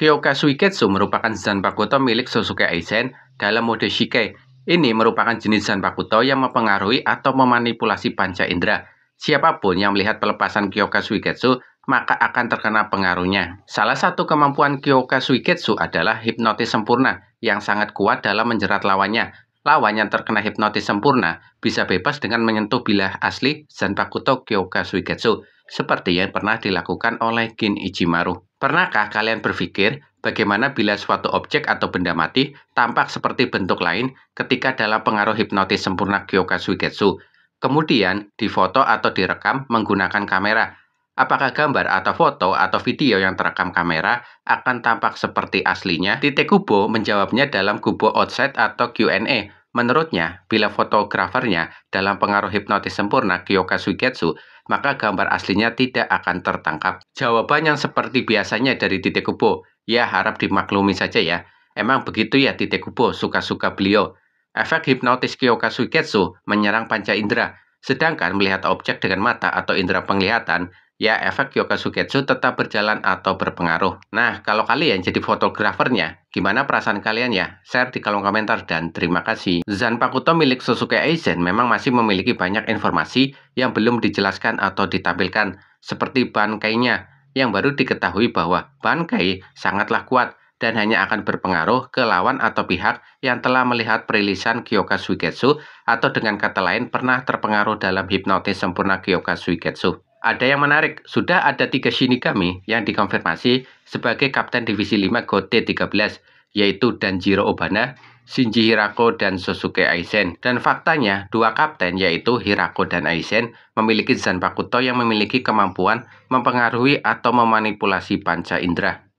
Kyoka Suiketsu merupakan Zanpakuto milik Sosuke Aizen dalam mode Shikai. Ini merupakan jenis Zanpakuto yang mempengaruhi atau memanipulasi panca indera. Siapapun yang melihat pelepasan Kyoka Suiketsu maka akan terkena pengaruhnya. Salah satu kemampuan Kyoka Suiketsu adalah hipnotis sempurna yang sangat kuat dalam menjerat lawannya. Lawan yang terkena hipnotis sempurna bisa bebas dengan menyentuh bilah asli Zanpakuto Kyoka Suigetsu, seperti yang pernah dilakukan oleh Gin Ijimaru. Pernahkah kalian berpikir bagaimana bila suatu objek atau benda mati tampak seperti bentuk lain ketika dalam pengaruh hipnotis sempurna Kyoka Suigetsu? Kemudian difoto atau direkam menggunakan kamera apakah gambar atau foto atau video yang terekam kamera akan tampak seperti aslinya? Titik Kubo menjawabnya dalam Kubo outside atau Q&A. Menurutnya, bila fotografernya dalam pengaruh hipnotis sempurna Kyoka Suigetsu, maka gambar aslinya tidak akan tertangkap. Jawaban yang seperti biasanya dari titik Kubo, ya harap dimaklumi saja ya. Emang begitu ya titik Kubo, suka-suka beliau. Efek hipnotis Kyoka Suigetsu menyerang panca indera, sedangkan melihat objek dengan mata atau indera penglihatan ya efek Yokasuketsu tetap berjalan atau berpengaruh. Nah, kalau kalian jadi fotografernya, gimana perasaan kalian ya? Share di kolom komentar dan terima kasih. Zanpakuto milik Sosuke Eisen memang masih memiliki banyak informasi yang belum dijelaskan atau ditampilkan, seperti bankainya yang baru diketahui bahwa bankai sangatlah kuat dan hanya akan berpengaruh ke lawan atau pihak yang telah melihat perilisan Kyoka Suiketsu atau dengan kata lain pernah terpengaruh dalam hipnotis sempurna Kyoka Suiketsu. Ada yang menarik, sudah ada tiga Shinigami yang dikonfirmasi sebagai Kapten Divisi 5 Gote 13, yaitu Danjiro Obana, Shinji Hirako, dan Sosuke Aizen. Dan faktanya, dua kapten yaitu Hirako dan Aizen memiliki Zanpakuto yang memiliki kemampuan mempengaruhi atau memanipulasi panca indera.